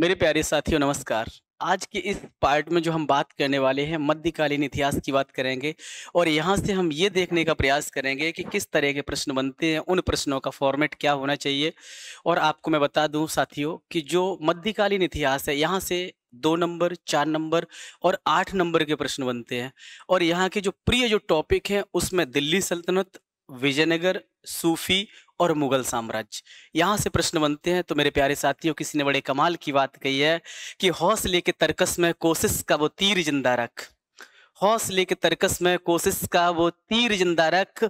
मेरे प्यारे साथियों नमस्कार आज के इस पार्ट में जो हम बात करने वाले हैं मध्यकालीन इतिहास की बात करेंगे और यहाँ से हम ये देखने का प्रयास करेंगे कि किस तरह के प्रश्न बनते हैं उन प्रश्नों का फॉर्मेट क्या होना चाहिए और आपको मैं बता दूं साथियों कि जो मध्यकालीन इतिहास है यहाँ से दो नंबर चार नंबर और आठ नंबर के प्रश्न बनते हैं और यहाँ के जो प्रिय जो टॉपिक हैं उसमें दिल्ली सल्तनत विजयनगर सूफी और मुगल साम्राज्य यहां से प्रश्न बनते हैं तो मेरे प्यारे साथियों किसी ने बड़े कमाल की बात कही है कि हौसले के तर्कस में कोशिश का वो तीर जिंदा रख हौसले के तर्कस में कोशिश का वो तीर जिंदा रख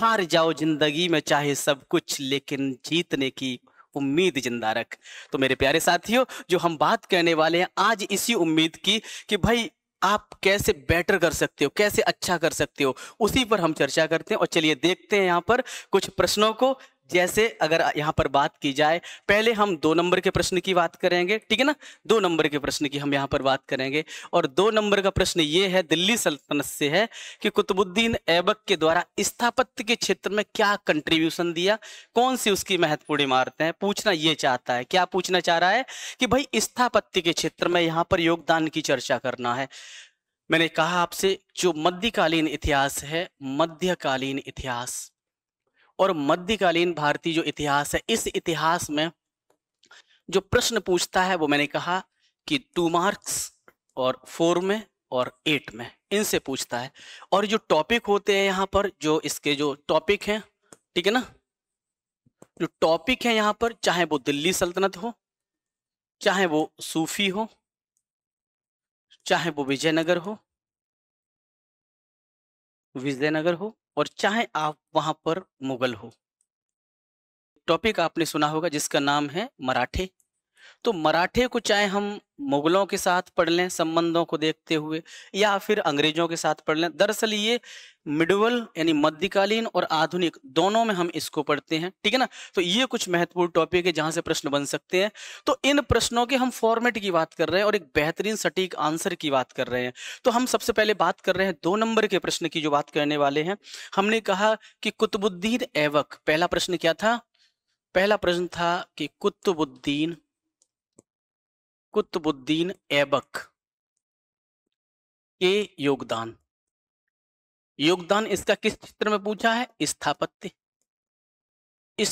हार जाओ जिंदगी में चाहे सब कुछ लेकिन जीतने की उम्मीद जिंदा रख तो मेरे प्यारे साथियों जो हम बात करने वाले हैं आज इसी उम्मीद की कि भाई आप कैसे बेटर कर सकते हो कैसे अच्छा कर सकते हो उसी पर हम चर्चा करते हैं और चलिए देखते हैं यहाँ पर कुछ प्रश्नों को जैसे अगर यहाँ पर बात की जाए पहले हम दो नंबर के प्रश्न की बात करेंगे ठीक है ना दो नंबर के प्रश्न की हम यहाँ पर बात करेंगे और दो नंबर का प्रश्न ये है दिल्ली सल्तनत से है कि कुतुबुद्दीन ऐबक के द्वारा स्थापत्य के क्षेत्र में क्या कंट्रीब्यूशन दिया कौन सी उसकी महत्वपूर्ण इमारतें हैं पूछना ये चाहता है क्या पूछना चाह रहा है कि भाई स्थापत्य के क्षेत्र में यहाँ पर योगदान की चर्चा करना है मैंने कहा आपसे जो मध्यकालीन इतिहास है मध्यकालीन इतिहास और मध्यकालीन भारतीय जो इतिहास है इस इतिहास में जो प्रश्न पूछता है वो मैंने कहा कि टू मार्क्स और फोर में और एट में इनसे पूछता है और जो टॉपिक होते हैं यहाँ पर जो इसके जो टॉपिक हैं ठीक है ना जो टॉपिक है यहाँ पर चाहे वो दिल्ली सल्तनत हो चाहे वो सूफी हो चाहे वो विजयनगर हो विजयनगर हो और चाहे आप वहां पर मुगल हो टॉपिक आपने सुना होगा जिसका नाम है मराठे तो मराठे को चाहे हम मुगलों के साथ पढ़ लें संबंधों को देखते हुए या फिर अंग्रेजों के साथ पढ़ लें दरअसल ये मिडवल यानी मध्यकालीन और आधुनिक दोनों में हम इसको पढ़ते हैं ठीक है ना तो ये कुछ महत्वपूर्ण टॉपिक है जहां से प्रश्न बन सकते हैं तो इन प्रश्नों के हम फॉर्मेट की बात कर रहे हैं और एक बेहतरीन सटीक आंसर की बात कर रहे हैं तो हम सबसे पहले बात कर रहे हैं दो नंबर के प्रश्न की जो बात करने वाले हैं हमने कहा कि कुतुबुद्दीन एवक पहला प्रश्न क्या था पहला प्रश्न था कि कुतुबुद्दीन कुतुबुद्दीन ऐबक के योगदान योगदान इसका किस क्षेत्र में पूछा है स्थापत्य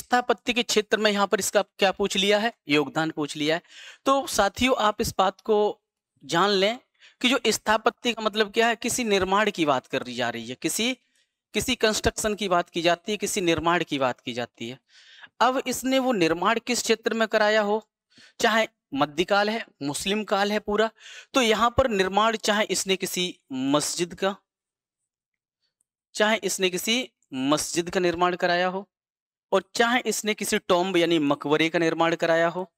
स्थापत्य के क्षेत्र में यहां पर इसका क्या पूछ लिया है योगदान पूछ लिया है तो साथियों आप इस बात को जान लें कि जो स्थापत्य का मतलब क्या है किसी निर्माण की बात कर जा रही है किसी किसी कंस्ट्रक्शन की बात की जाती है किसी निर्माण की बात की जाती है अब इसने वो निर्माण किस क्षेत्र में कराया हो चाहे मध्यकाल है मुस्लिम काल है पूरा तो यहां पर निर्माण चाहे इसने किसी मस्जिद का चाहे इसने किसी मस्जिद का निर्माण कराया हो और चाहे इसने किसी टॉम्ब यानी मकबरे का निर्माण कराया हो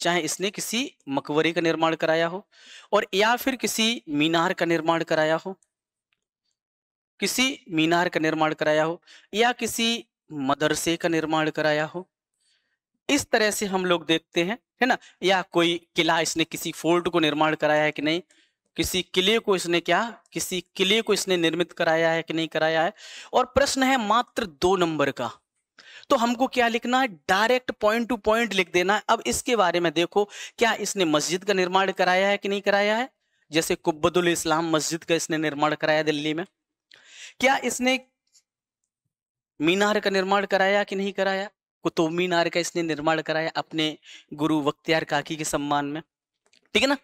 चाहे इसने किसी मकबरे का निर्माण कराया हो और या फिर किसी मीनार का निर्माण कराया हो किसी मीनार का निर्माण कराया हो या किसी मदरसे का निर्माण कराया हो इस तरह से हम लोग देखते हैं है ना या कोई किला इसने किसी फोर्ट को निर्माण कराया है कि नहीं किसी किले को इसने क्या किसी किले को इसने निर्मित कराया है कि नहीं कराया है और प्रश्न है मात्र दो नंबर का तो हमको क्या लिखना है डायरेक्ट पॉइंट टू पॉइंट लिख देना है अब इसके बारे में देखो क्या इसने मस्जिद का निर्माण कराया है कि नहीं कराया है जैसे कुब्बदुल इस्लाम मस्जिद का इसने निर्माण कराया दिल्ली में क्या इसने मीनार का निर्माण कराया कि नहीं कराया कुतुब तो मीनार का इसने निर्माण कराया अपने गुरु वख्तियार काकी के सम्मान में ठीक है ना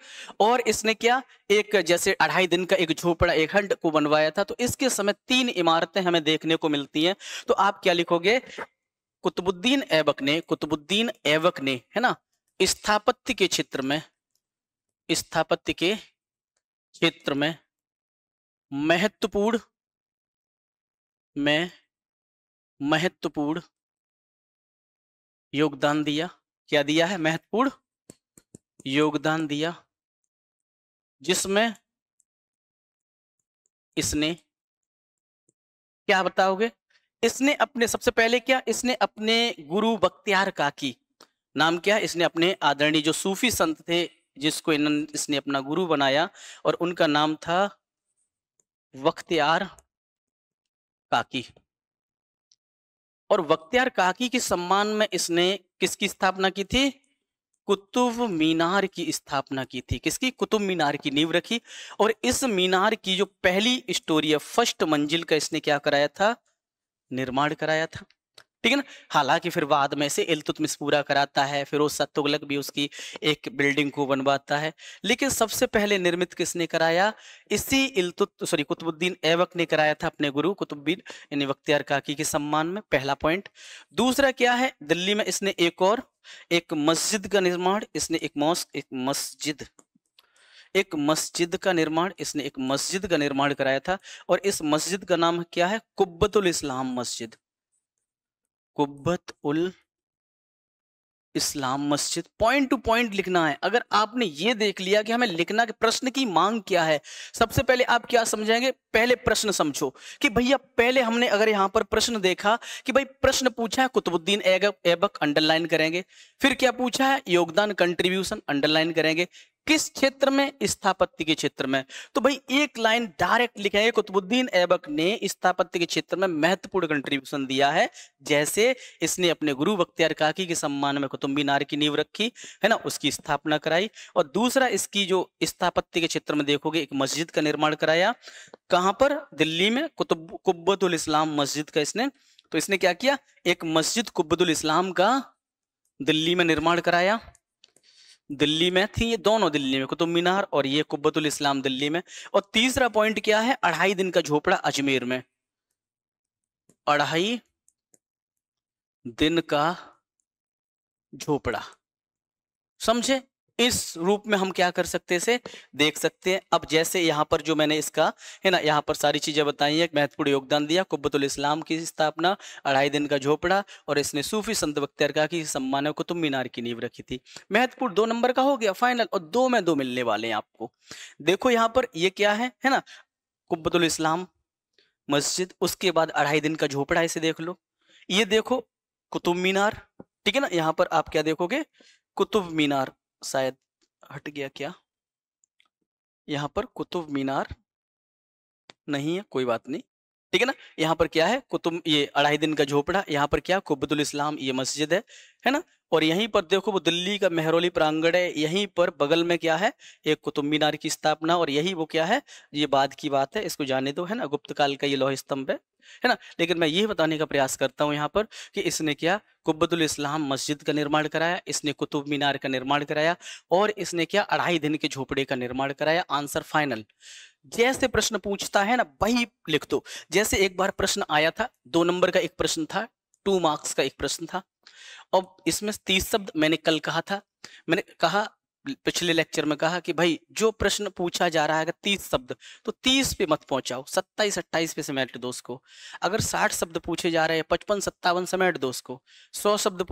और इसने क्या एक जैसे अढ़ाई दिन का एक झोपड़ा एक हंड को बनवाया था तो इसके समय तीन इमारतें हमें देखने को मिलती हैं तो आप क्या लिखोगे कुतुबुद्दीन ऐबक ने कुतुबुद्दीन ऐबक ने है ना स्थापत्य के क्षेत्र में स्थापत्य के क्षेत्र में महत्वपूर्ण में महत्वपूर्ण योगदान दिया क्या दिया है महत्वपूर्ण योगदान दिया जिसमें इसने क्या बताओगे इसने अपने सबसे पहले क्या इसने अपने गुरु बख्तियार काकी नाम क्या इसने अपने आदरणीय जो सूफी संत थे जिसको इसने अपना गुरु बनाया और उनका नाम था वख्तियार काकी और वक्तियार काकी के सम्मान में इसने किसकी स्थापना की थी कुतुब मीनार की स्थापना की थी किसकी कुतुब मीनार की नींव रखी और इस मीनार की जो पहली स्टोरी है फर्स्ट मंजिल का इसने क्या कराया था निर्माण कराया था ठीक है ना हालांकि फिर बाद में से इलतुतमिस पूरा कराता है फिर उस सत्तुगलक भी उसकी एक बिल्डिंग को बनवाता है लेकिन सबसे पहले निर्मित किसने कराया इसी इलतुत सॉरी कुतुबुद्दीन ऐबक ने कराया था अपने गुरु कुतुबुद्दीन यानी बख्तियार काकी के सम्मान में पहला पॉइंट दूसरा क्या है दिल्ली में इसने एक और एक मस्जिद का निर्माण इसने एक मॉस्क एक मस्जिद एक मस्जिद का निर्माण इसने एक मस्जिद का निर्माण कराया था और इस मस्जिद का नाम क्या है कुब्बतुल इस्लाम मस्जिद कुब्बत उल इस्लाम मस्जिद पॉइंट टू पॉइंट लिखना है अगर आपने ये देख लिया कि हमें लिखना कि प्रश्न की मांग क्या है सबसे पहले आप क्या समझेंगे पहले प्रश्न समझो कि भैया पहले हमने अगर यहाँ पर प्रश्न देखा कि भाई प्रश्न पूछा है कुतुबुद्दीन ऐबक अंडरलाइन करेंगे फिर क्या पूछा है योगदान कंट्रीब्यूशन अंडरलाइन करेंगे किस क्षेत्र में स्थापत्य के क्षेत्र में तो भाई एक लाइन डायरेक्ट लिखा है कुतुबुद्दीन ऐबक ने स्थापत्य के क्षेत्र में महत्वपूर्ण कंट्रीब्यूशन दिया है जैसे इसने अपने गुरु बख्तियार काकी के सम्मान में कुतुब मीनार की नींव रखी है ना उसकी स्थापना कराई और दूसरा इसकी जो स्थापत्य के क्षेत्र में देखोगे एक मस्जिद का निर्माण कराया कहां पर दिल्ली में कुतुब कुब्बतुल इस्लाम मस्जिद का इसने तो इसने क्या किया एक मस्जिद कुब्बतुल इस्लाम का दिल्ली में निर्माण कराया दिल्ली में थी ये दोनों दिल्ली में कुतुब मीनार और ये कुब्बतुल इस्लाम दिल्ली में और तीसरा पॉइंट क्या है अढ़ाई दिन का झोपड़ा अजमेर में अढ़ाई दिन का झोपड़ा समझे इस रूप में हम क्या कर सकते से देख सकते हैं अब जैसे यहाँ पर जो मैंने इसका है ना यहाँ पर सारी चीजें बताई है महत्वपूर्ण योगदान दिया कुब्बतुल इस्लाम की स्थापना अढ़ाई दिन का झोपड़ा और इसने सूफी संत बख्तियार का की सम्मान कुतुब मीनार की नींव रखी थी महत्वपूर्ण दो नंबर का हो गया फाइनल और दो में दो मिलने वाले हैं आपको देखो यहाँ पर ये क्या है है ना कुब्बतुल इस्लाम मस्जिद उसके बाद अढ़ाई दिन का झोपड़ा इसे देख लो ये देखो कुतुब मीनार ठीक है ना यहाँ पर आप क्या देखोगे कुतुब मीनार शायद हट गया क्या यहाँ पर कुतुब मीनार नहीं है कोई बात नहीं ठीक है ना यहाँ पर क्या है कुतुब ये अढ़ाई दिन का झोपड़ा यहाँ पर क्या कुबुल इस्लाम ये मस्जिद है है ना और यहीं पर देखो वो दिल्ली का मेहरोली प्रांगण है यहीं पर बगल में क्या है एक कुतुब मीनार की स्थापना और यही वो क्या है ये बाद की बात है इसको जाने दो है ना गुप्त काल का ये लौह स्तंभ है है ना लेकिन मैं ये बताने का प्रयास करता हूँ यहाँ पर कि इसने क्या कुब्बतुल इस्लाम मस्जिद का निर्माण कराया इसने कुतुब मीनार का निर्माण कराया और इसने क्या अढ़ाई दिन के झोपड़े का निर्माण कराया आंसर फाइनल जैसे प्रश्न पूछता है ना वही लिख दो जैसे एक बार प्रश्न आया था दो नंबर का एक प्रश्न था टू मार्क्स का एक प्रश्न था अब इसमें तीस शब्द मैंने कल कहा था मैंने कहा पिछले लेक्चर में कहा कि भाई जो प्रश्न पूछा जा रहा है अगर तीस शब्द तो तीस पे मत पहुंचाओ सत्ताईस अट्ठाईस पे समेट दो उसको अगर साठ शब्द पूछे जा रहे हैं पचपन सत्तावन समेट दो उसको सौ शब्द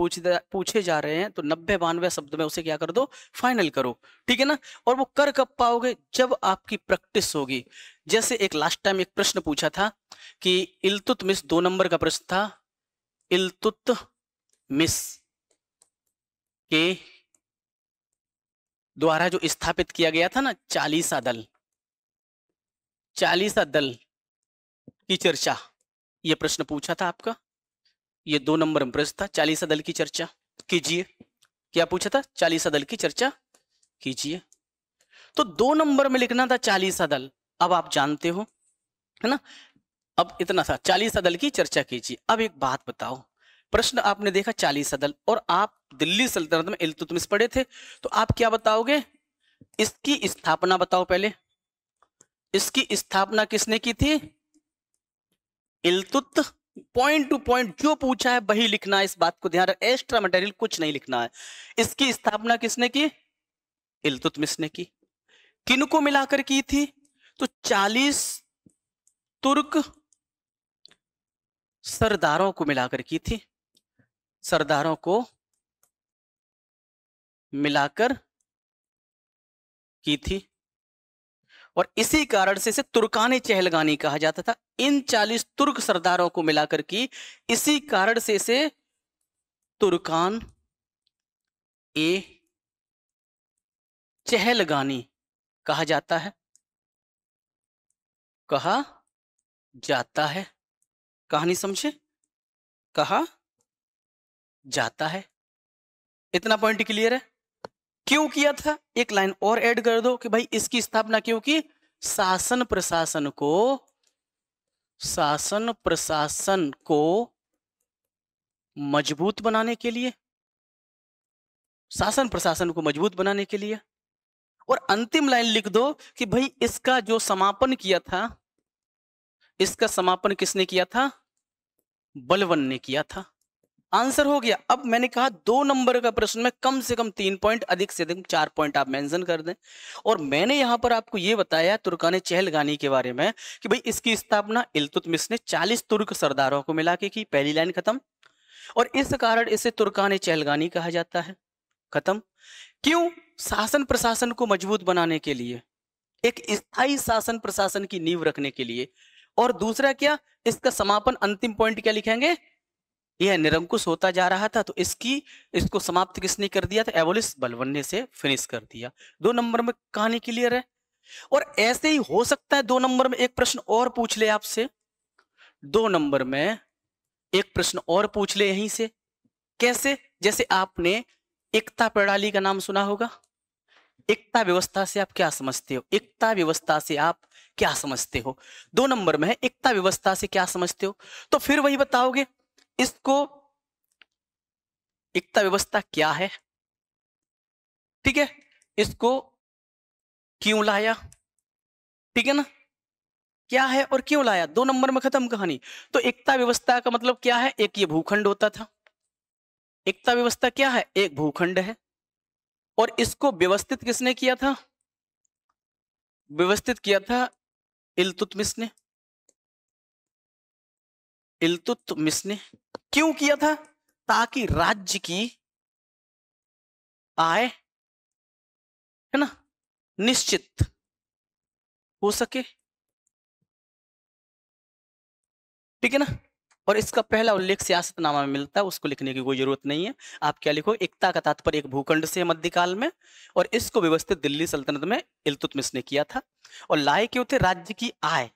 पूछे जा रहे हैं तो नब्बे बानवे शब्द में उसे क्या कर दो फाइनल करो ठीक है ना और वो कर कब पाओगे जब आपकी प्रैक्टिस होगी जैसे एक लास्ट टाइम एक प्रश्न पूछा था कि मिस दो नंबर का प्रश्न था इलतुत मिस के द्वारा जो स्थापित किया गया था ना चालीसा दल चालीसा दल की चर्चा ये प्रश्न पूछा था आपका ये दो नंबर में प्रश्न था चालीसा दल की चर्चा कीजिए क्या पूछा था चालीसा दल की चर्चा कीजिए तो दो नंबर में लिखना था चालीसा दल अब आप जानते हो है ना अब इतना था चालीसा दल की चर्चा कीजिए अब एक बात बताओ प्रश्न आपने देखा चालीस अदल और आप दिल्ली सल्तनत में इलतुतमिस पढ़े थे तो आप क्या बताओगे इसकी स्थापना बताओ पहले इसकी स्थापना किसने की थी इलतुत पॉइंट टू पॉइंट जो पूछा है वही लिखना है इस बात को ध्यान रख एक्स्ट्रा मटेरियल कुछ नहीं लिखना है इसकी स्थापना किसने की इलतुतमिस ने की किनको मिलाकर की थी तो 40 तुर्क सरदारों को मिलाकर की थी सरदारों को मिलाकर की थी और इसी कारण से इसे तुर्कानी चहलगानी कहा जाता था इन 40 तुर्क सरदारों को मिलाकर की इसी कारण से इसे तुर्कान ए चहलगानी कहा जाता है कहा जाता है कहानी समझे कहा जाता है इतना पॉइंट क्लियर है क्यों किया था एक लाइन और ऐड कर दो कि भाई इसकी स्थापना क्यों की शासन प्रशासन को शासन प्रशासन को मजबूत बनाने के लिए शासन प्रशासन को मजबूत बनाने के लिए और अंतिम लाइन लिख दो कि भाई इसका जो समापन किया था इसका समापन किसने किया था बलवन ने किया था आंसर हो गया अब मैंने कहा दो नंबर का प्रश्न में कम से कम तीन पॉइंट अधिक से अधिक चार पॉइंट आप मेंशन कर दें और मैंने यहां पर आपको यह बताया तुर्कान चहलगानी के बारे में कि भाई इसकी स्थापना इल्तुतमिश ने 40 तुर्क सरदारों को मिला के की पहली लाइन खत्म और इस कारण इसे तुर्कान चहलगानी कहा जाता है खत्म क्यों शासन प्रशासन को मजबूत बनाने के लिए एक स्थायी शासन प्रशासन की नींव रखने के लिए और दूसरा क्या इसका समापन अंतिम पॉइंट क्या लिखेंगे यह निरंकुश होता जा रहा था तो इसकी इसको समाप्त किसने कर दिया था एवोलिस ने से फिनिश कर दिया दो नंबर में कहानी क्लियर है और ऐसे ही हो सकता है दो नंबर में एक प्रश्न और पूछ ले आपसे दो नंबर में एक प्रश्न और पूछ ले यहीं से कैसे जैसे आपने एकता प्रणाली का नाम सुना होगा एकता व्यवस्था से आप क्या समझते हो एकता व्यवस्था से आप क्या समझते हो दो नंबर में है एकता व्यवस्था से क्या समझते हो तो फिर वही बताओगे इसको एकता व्यवस्था क्या है ठीक है इसको क्यों लाया ठीक है ना क्या है और क्यों लाया दो नंबर में खत्म कहानी तो एकता व्यवस्था का मतलब क्या है एक ये भूखंड होता था एकता व्यवस्था क्या है एक भूखंड है और इसको व्यवस्थित किसने किया था व्यवस्थित किया था इलतुतमिस ने इल्तुतमिस तो ने क्यों किया था ताकि राज्य की आय है ना निश्चित हो सके ठीक है ना और इसका पहला उल्लेख सियासतनामा में मिलता है उसको लिखने की कोई जरूरत नहीं है आप क्या लिखो एकता का तात्पर्य एक भूखंड से मध्यकाल में और इसको व्यवस्थित दिल्ली सल्तनत में इल्तुतमिस ने किया था और लाए क्यों थे राज्य की आय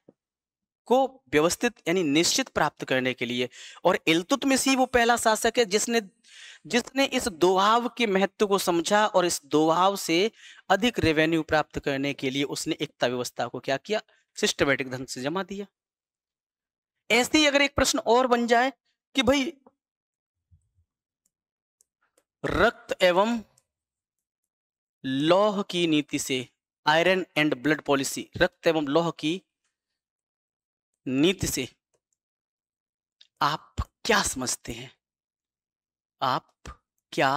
को व्यवस्थित यानी निश्चित प्राप्त करने के लिए और इलतुतमिसी वो पहला शासक है जिसने जिसने इस दोहाव के महत्व को समझा और इस दोहाव से अधिक रेवेन्यू प्राप्त करने के लिए उसने एकता व्यवस्था को क्या किया सिस्टमेटिक ढंग से जमा दिया ऐसे ही अगर एक प्रश्न और बन जाए कि भाई रक्त एवं लौह की नीति से आयरन एंड ब्लड पॉलिसी रक्त एवं लौह की नीति से आप क्या समझते हैं आप क्या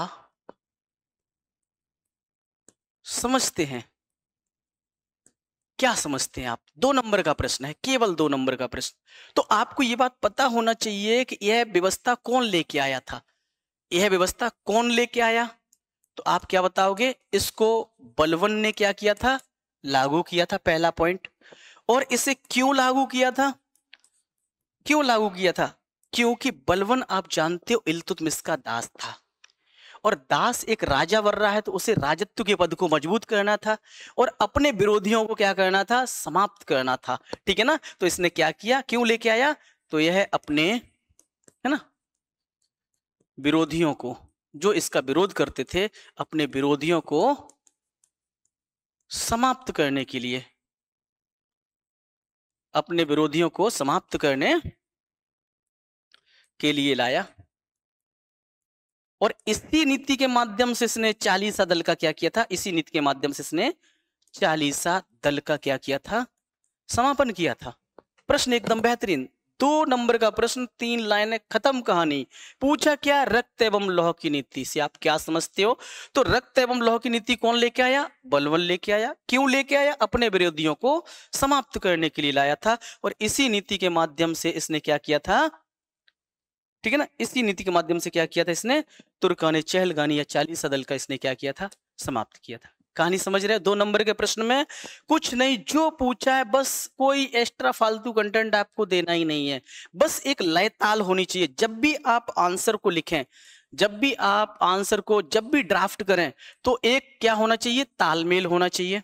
समझते हैं क्या समझते हैं आप दो नंबर का प्रश्न है केवल दो नंबर का प्रश्न तो आपको यह बात पता होना चाहिए कि यह व्यवस्था कौन लेके आया था यह व्यवस्था कौन लेके आया तो आप क्या बताओगे इसको बलवन ने क्या किया था लागू किया था पहला पॉइंट और इसे क्यों लागू किया था क्यों लागू किया था क्योंकि बलवन आप जानते हो इल्तुतमिश का दास था और दास एक राजा वर्रा रहा है तो उसे राजत्व के पद को मजबूत करना था और अपने विरोधियों को क्या करना था समाप्त करना था ठीक है ना तो इसने क्या किया क्यों लेके आया तो यह अपने है ना विरोधियों को जो इसका विरोध करते थे अपने विरोधियों को समाप्त करने के लिए अपने विरोधियों को समाप्त करने के लिए लाया और इसी नीति के माध्यम से इसने चालीसा दल का क्या किया था इसी नीति के माध्यम से इसने चालीसा दल का क्या किया था समापन किया था प्रश्न एकदम बेहतरीन दो नंबर का प्रश्न तीन लाइन खत्म कहानी पूछा क्या रक्त एवं लोह की नीति से आप क्या समझते हो तो रक्त एवं लोह की नीति कौन लेके आया बलवन लेके आया क्यों लेके आया अपने विरोधियों को समाप्त करने के लिए लाया था और इसी नीति के माध्यम से इसने क्या किया था ठीक है ना इसी नीति के माध्यम से क्या किया था इसने तुर्कानी चहलगानी या चालीस अदल का इसने क्या किया था समाप्त किया था कहानी समझ रहे हैं दो नंबर के प्रश्न में कुछ नहीं जो पूछा है बस कोई एक्स्ट्रा फालतू कंटेंट आपको देना ही नहीं है बस एक लय ताल होनी चाहिए जब भी आप आंसर को लिखें जब भी आप आंसर को जब भी ड्राफ्ट करें तो एक क्या होना चाहिए तालमेल होना चाहिए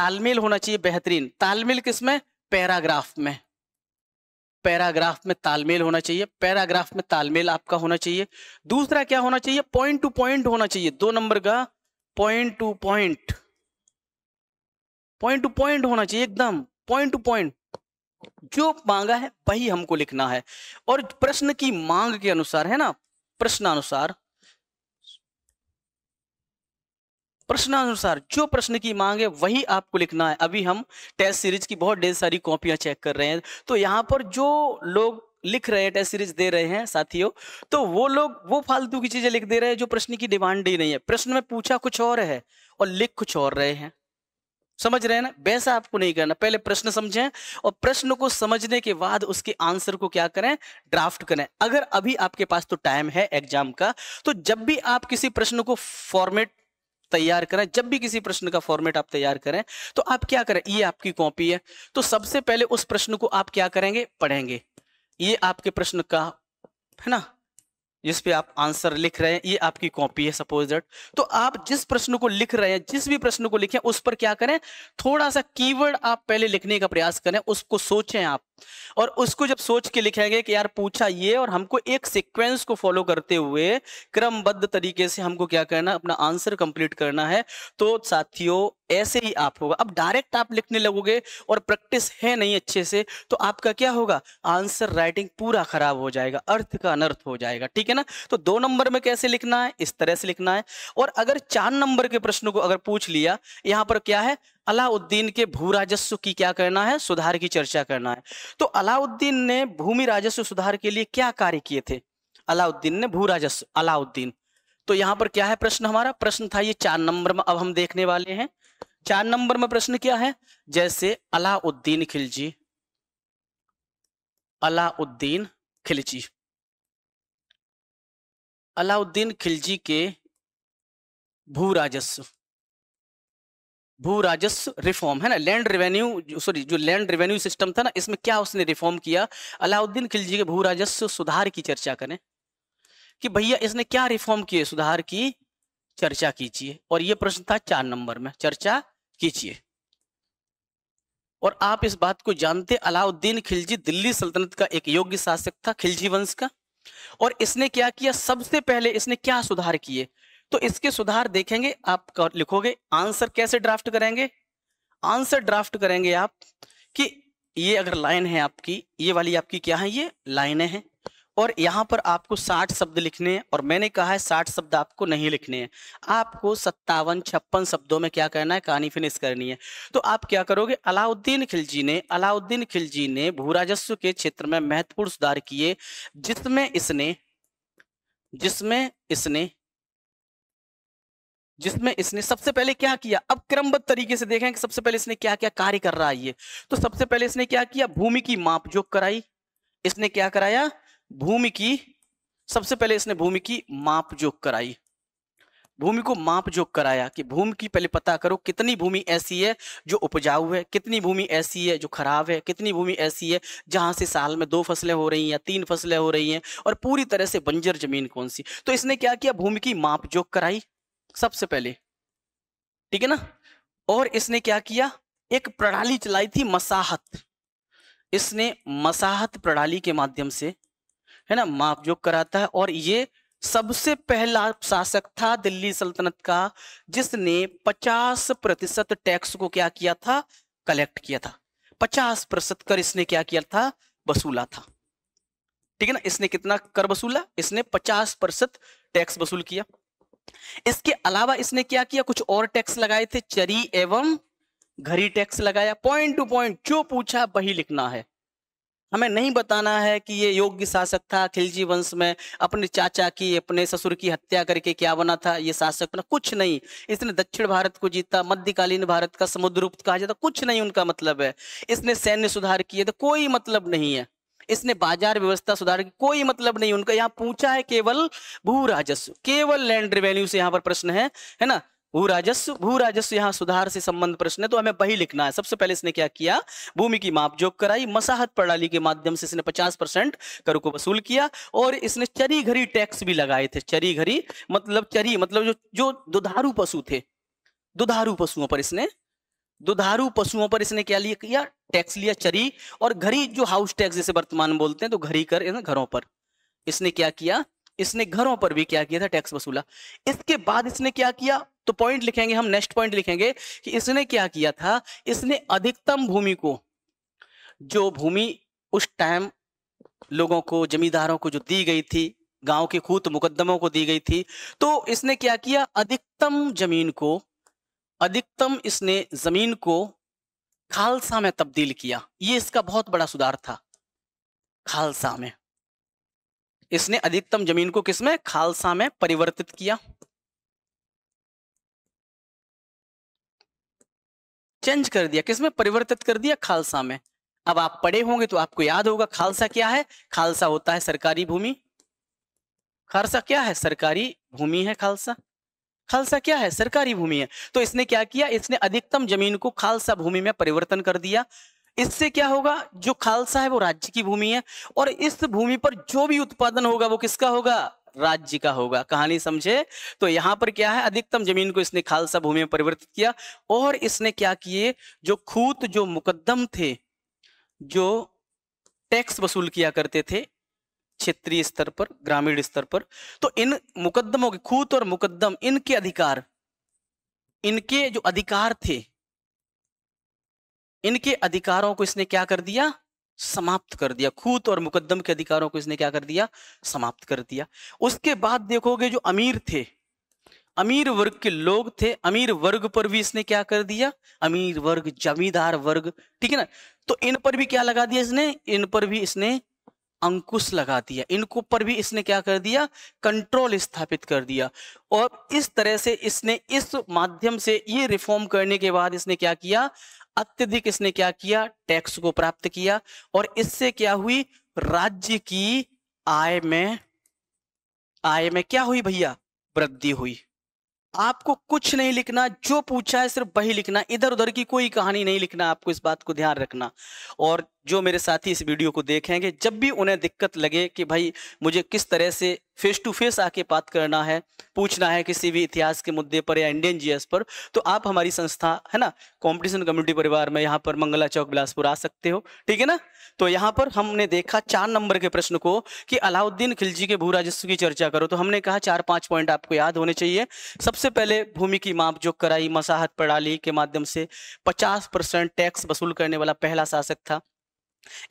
तालमेल होना चाहिए बेहतरीन तालमेल किसमें पैराग्राफ में पैराग्राफ में तालमेल होना चाहिए पैराग्राफ में तालमेल आपका होना चाहिए दूसरा क्या होना चाहिए पॉइंट टू पॉइंट होना चाहिए दो नंबर का point to point point to point होना चाहिए एकदम पॉइंट टू पॉइंट जो मांगा है वही हमको लिखना है और प्रश्न की मांग के अनुसार है ना प्रश्नानुसार प्रश्नानुसार जो प्रश्न की मांग है वही आपको लिखना है अभी हम टेस्ट सीरीज की बहुत ढेर सारी कॉपियां चेक कर रहे हैं तो यहां पर जो लोग लिख रहे हैं टेस्ट सीरीज दे रहे हैं साथियों तो वो लोग वो फालतू की चीजें लिख दे रहे हैं जो प्रश्न की डिमांड ही नहीं है प्रश्न में पूछा कुछ और है और लिख कुछ और रहे हैं समझ रहे हैं ना वैसा आपको नहीं करना पहले प्रश्न समझें और प्रश्न को समझने के बाद उसके आंसर को क्या करें ड्राफ्ट करें अगर अभी आपके पास तो टाइम है एग्जाम का तो जब भी आप किसी प्रश्न को फॉर्मेट तैयार करें जब भी किसी प्रश्न का फॉर्मेट आप तैयार करें तो आप क्या करें ये आपकी कॉपी है तो सबसे पहले उस प्रश्न को आप क्या करेंगे पढ़ेंगे ये आपके प्रश्न का है ना जिस पे आप आंसर लिख रहे हैं ये आपकी कॉपी है सपोज दैट तो आप जिस प्रश्न को लिख रहे हैं जिस भी प्रश्न को लिखें उस पर क्या करें थोड़ा सा कीवर्ड आप पहले लिखने का प्रयास करें उसको सोचें आप और उसको जब सोच के लिखेंगे कि यार पूछा ये और हमको एक सीक्वेंस को फॉलो करते हुए क्रमबद्ध तरीके से हमको क्या करना अपना आंसर कंप्लीट करना है तो साथियों ऐसे ही आप होगा अब डायरेक्ट आप लिखने लगोगे और प्रैक्टिस है नहीं अच्छे से तो आपका क्या होगा आंसर राइटिंग पूरा खराब हो जाएगा अर्थ का अनर्थ हो जाएगा ठीक है है ना तो दो नंबर में कैसे लिखना है इस तरह से लिखना है और अगर चार नंबर के प्रश्न को अगर पूछ लिया यहां पर क्या है अलाउद्दीन के भू राजस्व की क्या करना है सुधार की चर्चा करना है तो अलाउद्दीन ने भूमि राजस्व सुधार के लिए क्या कार्य किए थे अलाउद्दीन ने भू राजस्व अलाउद्दीन तो यहां पर क्या है प्रश्न हमारा प्रश्न था ये चार नंबर में अब हम देखने वाले हैं चार नंबर में प्रश्न क्या है जैसे अलाउद्दीन खिलजी अलाउद्दीन खिलजी अलाउद्दीन खिलजी के भू राजस्व भू राजस्व रिफॉर्म है ना लैंड रेवेन्यू सॉरी जो लैंड रेवेन्यू सिस्टम था ना इसमें क्या उसने रिफॉर्म किया अलाउद्दीन खिलजी के भू राजस्व सुधार की चर्चा करें कि भैया इसने क्या रिफॉर्म किए सुधार की चर्चा कीजिए और ये प्रश्न था चार नंबर में चर्चा कीजिए और आप इस बात को जानते अलाउद्दीन खिलजी दिल्ली सल्तनत का एक योग्य शासक था खिलजी वंश का और इसने क्या किया सबसे पहले इसने क्या सुधार किए तो इसके सुधार देखेंगे आप लिखोगे आंसर कैसे ड्राफ्ट करेंगे आंसर ड्राफ्ट करेंगे आप कि ये अगर लाइन है आपकी ये वाली आपकी क्या है ये लाइनें हैं और यहाँ पर आपको साठ शब्द लिखने हैं और मैंने कहा है साठ शब्द आपको नहीं लिखने हैं आपको सत्तावन छप्पन शब्दों में क्या करना है कहानी फिनिश करनी है तो आप क्या करोगे अलाउद्दीन खिलजी ने अलाउद्दीन खिलजी ने भू राजस्व के क्षेत्र में महत्वपूर्ण सुधार किए जिसमें इसने जिसमें इसने जिसमें इसने सबसे पहले क्या किया अब क्रमबद्ध तरीके से देखें कि सबसे पहले इसने क्या क्या कार्य कर रहा है ये तो सबसे पहले इसने क्या किया भूमि की माप जो कराई इसने क्या कराया भूमि की सबसे पहले इसने भूमि की माप जोक कराई भूमि को माप जोक कराया कि भूमि की पहले पता करो कितनी भूमि ऐसी है जो उपजाऊ है कितनी भूमि ऐसी है जो खराब है कितनी भूमि ऐसी है जहां से साल में दो फसलें हो रही हैं तीन फसलें हो रही हैं और पूरी तरह से बंजर जमीन कौन सी तो इसने क्या किया भूमि की माप जोक कराई सबसे पहले ठीक है ना और इसने क्या किया एक प्रणाली चलाई थी मसाहत इसने मसाहत प्रणाली के माध्यम से है ना मापजोग कराता है और ये सबसे पहला शासक था दिल्ली सल्तनत का जिसने 50 प्रतिशत टैक्स को क्या किया था कलेक्ट किया था 50 प्रतिशत कर इसने क्या किया था वसूला था ठीक है ना इसने कितना कर वसूला इसने 50 प्रतिशत टैक्स वसूल किया इसके अलावा इसने क्या किया कुछ और टैक्स लगाए थे चरी एवं घरी टैक्स लगाया पॉइंट टू पॉइंट जो पूछा वही लिखना है हमें नहीं बताना है कि ये योग्य शासक था खिलजी वंश में अपने चाचा की अपने ससुर की हत्या करके क्या बना था ये शासक बना कुछ नहीं इसने दक्षिण भारत को जीता मध्यकालीन भारत का समुद्र गुप्त कहा जाता कुछ नहीं उनका मतलब है इसने सैन्य सुधार किए तो कोई मतलब नहीं है इसने बाजार व्यवस्था सुधार की कोई मतलब नहीं उनका यहाँ पूछा है केवल भू राजस्व केवल लैंड रेवेन्यू से यहाँ पर प्रश्न है है ना भू राजस्व भू राजस्व यहाँ सुधार से संबंध प्रश्न है तो हमें वही लिखना है सबसे पहले इसने क्या किया भूमि की मापजोक कराई मसाहत प्रणाली के माध्यम से इसने 50 परसेंट कर को वसूल किया और इसने चरी घरी टैक्स भी लगाए थे चरी घरी मतलब चरी मतलब जो जो दुधारू पशु थे दुधारू पशुओं पर इसने दुधारू पशुओं पर इसने क्या लिया किया टैक्स लिया चरी और घरी जो हाउस टैक्स जैसे वर्तमान बोलते हैं तो घरी कर घरों पर इसने क्या किया इसने घरों पर भी क्या किया था टैक्स वसूला इसके बाद इसने क्या किया तो पॉइंट लिखेंगे हम नेक्स्ट पॉइंट लिखेंगे कि इसने क्या किया था इसने अधिकतम भूमि को जो भूमि उस टाइम लोगों को जमींदारों को जो दी गई थी गांव के खूत मुकदमों को दी गई थी तो इसने क्या किया अधिकतम जमीन को अधिकतम इसने जमीन को खालसा में तब्दील किया ये इसका बहुत बड़ा सुधार था खालसा में इसने अधिकतम जमीन को किसमें खालसा में परिवर्तित किया चेंज कर दिया किसमें परिवर्तित कर दिया खालसा में अब आप पढ़े होंगे तो आपको याद होगा खालसा क्या है खालसा होता है सरकारी भूमि खालसा क्या है सरकारी भूमि है खालसा खालसा क्या है सरकारी भूमि है तो इसने क्या किया इसने अधिकतम जमीन को खालसा भूमि में परिवर्तन कर दिया इससे क्या होगा जो खालसा है वो राज्य की भूमि है और इस भूमि पर जो भी उत्पादन होगा वो किसका होगा राज्य का होगा कहानी समझे तो यहां पर क्या है अधिकतम जमीन को इसने खालसा भूमि में परिवर्तित किया और इसने क्या किए जो खूत जो मुकदम थे जो टैक्स वसूल किया करते थे क्षेत्रीय स्तर पर ग्रामीण स्तर पर तो इन मुकदमों के खूत और मुकदम इनके अधिकार इनके जो अधिकार थे इनके अधिकारों को इसने क्या कर दिया समाप्त कर दिया खूत और मुकदम के अधिकारों को इसने क्या कर दिया समाप्त कर दिया उसके बाद देखोगे जो अमीर थे अमीर वर्ग के लोग थे अमीर वर्ग पर भी इसने क्या कर दिया अमीर वर्ग जमींदार वर्ग ठीक है ना तो इन पर भी क्या लगा दिया इसने इन पर भी इसने अंकुश लगा दिया इनके ऊपर भी इसने क्या कर दिया कंट्रोल स्थापित कर दिया और इस तरह से इसने इस माध्यम से ये रिफॉर्म करने के बाद इसने क्या किया अत्यधिक इसने क्या किया टैक्स को प्राप्त किया और इससे क्या हुई राज्य की आय में आय में क्या हुई भैया वृद्धि हुई आपको कुछ नहीं लिखना जो पूछा है सिर्फ वही लिखना इधर उधर की कोई कहानी नहीं लिखना आपको इस बात को ध्यान रखना और जो मेरे साथी इस वीडियो को देखेंगे जब भी उन्हें दिक्कत लगे कि भाई मुझे किस तरह से फेस टू फेस आके बात करना है पूछना है किसी भी इतिहास के मुद्दे पर या इंडियन जीएस पर तो आप हमारी संस्था है ना कंपटीशन कम्युनिटी परिवार में यहाँ पर मंगला चौक बिलासपुर आ सकते हो ठीक है ना तो यहाँ पर हमने देखा चार नंबर के प्रश्न को कि अलाउद्दीन खिलजी के भू राजस्व की चर्चा करो तो हमने कहा चार पाँच पॉइंट आपको याद होने चाहिए सबसे पहले भूमि की माप जो कराई मसाहत प्रणाली के माध्यम से पचास टैक्स वसूल करने वाला पहला शासक था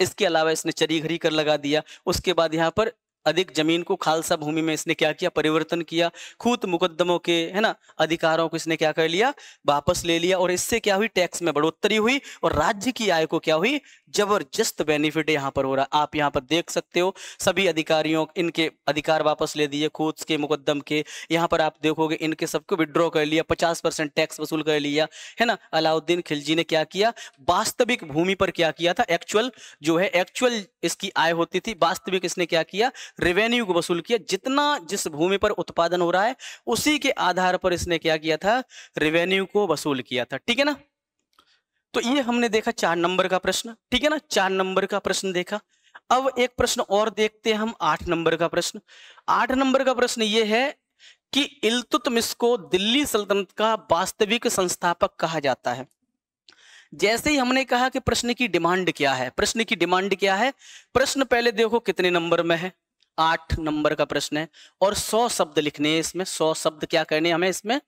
इसके अलावा इसने चरी घरी कर लगा दिया उसके बाद यहाँ पर अधिक जमीन को खालसा भूमि में इसने क्या किया परिवर्तन किया खुद मुकदमों के है ना अधिकारों को इसने क्या कर लिया वापस ले लिया और इससे क्या हुई टैक्स में बढ़ोतरी हुई और राज्य की आय को क्या हुई जबरदस्त बेनिफिट यहाँ पर हो रहा आप यहाँ पर देख सकते हो सभी अधिकारियों इनके अधिकार वापस ले दिए खुद के मुकदम के यहाँ पर आप देखोगे इनके सबको विड्रॉ कर लिया पचास परसेंट टैक्स वसूल कर लिया है ना अलाउद्दीन खिलजी ने क्या किया वास्तविक भूमि पर क्या किया था एक्चुअल जो है एक्चुअल इसकी आय होती थी वास्तविक इसने क्या किया रेवेन्यू को वसूल किया जितना जिस भूमि पर उत्पादन हो रहा है उसी के आधार पर इसने क्या किया था रेवेन्यू को वसूल किया था ठीक है ना तो ये हमने देखा चार नंबर का प्रश्न ठीक है ना चार नंबर का प्रश्न देखा अब एक प्रश्न और देखते हैं हम आठ नंबर का प्रश्न आठ नंबर का प्रश्न ये है कि इल्तुतमिश को दिल्ली सल्तनत का वास्तविक संस्थापक कहा जाता है जैसे ही हमने कहा कि प्रश्न की डिमांड क्या है प्रश्न की डिमांड क्या है प्रश्न पहले देखो कितने नंबर में है आठ नंबर का प्रश्न है और सौ शब्द लिखने हैं इसमें सौ शब्द क्या करने हमें इसमें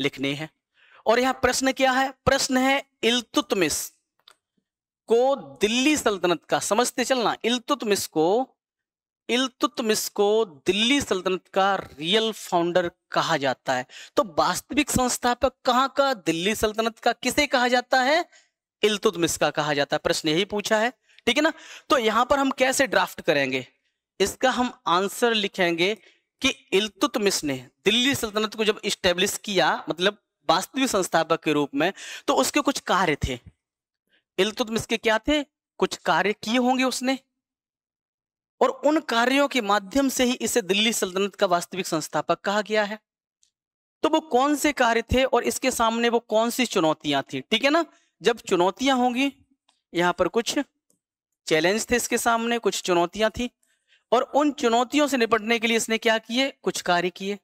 लिखने हैं और यहां प्रश्न क्या है प्रश्न है इलतुतमिस को दिल्ली सल्तनत का समझते चलना इलतुतमिस को इलतुतमिस को दिल्ली सल्तनत का रियल फाउंडर कहा जाता है तो वास्तविक संस्थापक कहां का दिल्ली सल्तनत का किसे कहा जाता है इलतुतमिस का कहा जाता है प्रश्न यही पूछा है ठीक है ना तो यहां पर हम कैसे ड्राफ्ट करेंगे इसका हम आंसर लिखेंगे कि इलतुतमिश ने दिल्ली सल्तनत को जब इस्टेब्लिश किया मतलब वास्तविक संस्थापक के रूप में तो उसके कुछ कार्य थे इल्तुतमिश के क्या थे कुछ कार्य किए होंगे उसने और उन कार्यों के माध्यम से ही इसे दिल्ली सल्तनत का वास्तविक संस्थापक कहा गया है तो वो कौन से कार्य थे और इसके सामने वो कौन सी चुनौतियां थी ठीक है ना जब चुनौतियां होंगी यहां पर कुछ चैलेंज थे इसके सामने कुछ चुनौतियां थी और उन चुनौतियों से निपटने के लिए इसने क्या किए कुछ कार्य किए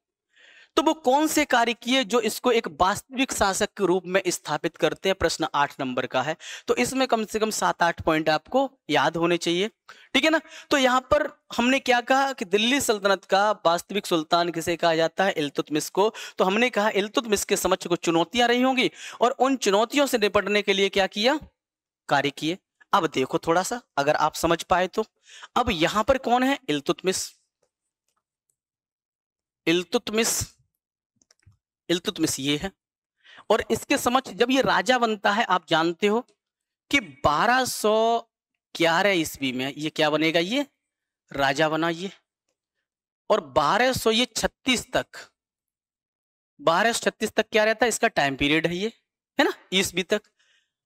तो वो कौन से कार्य किए जो इसको एक वास्तविक शासक के रूप में स्थापित करते हैं प्रश्न आठ नंबर का है तो इसमें कम से कम सात आठ पॉइंट आपको याद होने चाहिए ठीक है ना तो यहां पर हमने क्या कहा कि दिल्ली सल्तनत का वास्तविक सुल्तान किसे कहा जाता है इलतुतमिस को तो हमने कहा इलतुतमिस के समक्ष को चुनौतियां रही होंगी और उन चुनौतियों से निपटने के लिए क्या किया कार्य किए अब देखो थोड़ा सा अगर आप समझ पाए तो अब यहां पर कौन है इलतुतमिस इलतुतमिस इलतुतमिस ये है और इसके समझ जब ये राजा बनता है आप जानते हो कि बारह सौ ग्यारह ईस्वी में ये क्या बनेगा ये राजा बना ये और बारह सौ ये छत्तीस तक बारह सौ छत्तीस तक क्या रहता है इसका टाइम पीरियड है ये है ना ईस्वी तक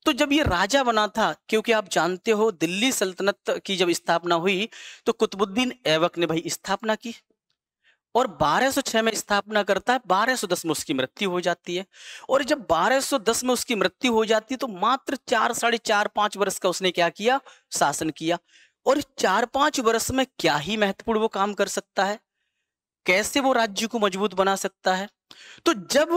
तो जब ये राजा बना था क्योंकि आप जानते हो दिल्ली सल्तनत की जब स्थापना हुई तो कुतुबुद्दीन ऐबक ने भाई स्थापना की और 1206 में स्थापना करता है 1210 में उसकी मृत्यु हो जाती है और जब 1210 में उसकी मृत्यु हो जाती है तो मात्र चार साढ़े चार पांच वर्ष का उसने क्या किया शासन किया और चार पांच वर्ष में क्या ही महत्वपूर्ण वो काम कर सकता है कैसे वो राज्य को मजबूत बना सकता है तो जब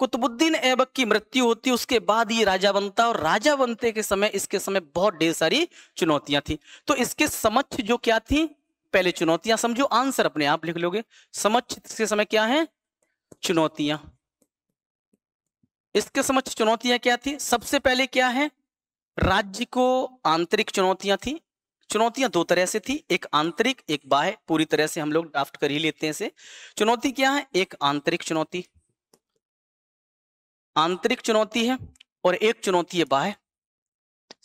कुतुबुद्दीन ऐबक की मृत्यु होती उसके बाद ये राजा बनता और राजा बनते के समय इसके समय बहुत ढेर सारी चुनौतियां थी तो इसके समक्ष जो क्या थी पहले चुनौतियां समझो आंसर अपने आप लिख लोगे समक्ष इसके समय क्या है चुनौतियां इसके समक्ष चुनौतियां क्या थी सबसे पहले क्या है राज्य को आंतरिक चुनौतियां थी चुनौतियां दो तरह से थी एक आंतरिक एक बाह्य पूरी तरह से हम लोग ड्राफ्ट कर ही लेते हैं इसे चुनौती क्या है एक आंतरिक चुनौती आंतरिक चुनौती है और एक चुनौती है बाह्य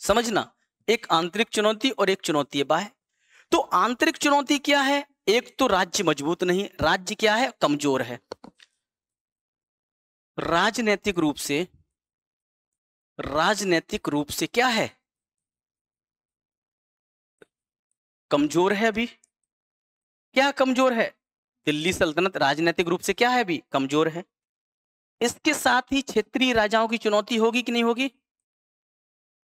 समझना एक आंतरिक चुनौती और एक चुनौती है बाह्य तो आंतरिक चुनौती क्या है एक तो राज्य मजबूत नहीं राज्य क्या है कमजोर है राजनैतिक रूप से राजनैतिक रूप से क्या है कमजोर है अभी क्या कमजोर है दिल्ली सल्तनत राजनीतिक रूप से क्या है अभी कमजोर है इसके साथ ही क्षेत्रीय राजाओं की चुनौती होगी कि नहीं होगी